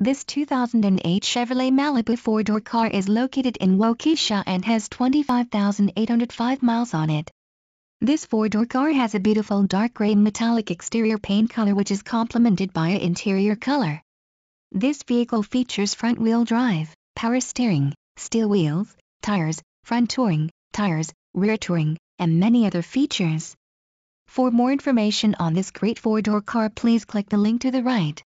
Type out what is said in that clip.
This 2008 Chevrolet Malibu four-door car is located in Waukesha and has 25,805 miles on it. This four-door car has a beautiful dark gray metallic exterior paint color which is complemented by a interior color. This vehicle features front-wheel drive, power steering, steel wheels, tires, front touring, tires, rear touring, and many other features. For more information on this great four-door car please click the link to the right.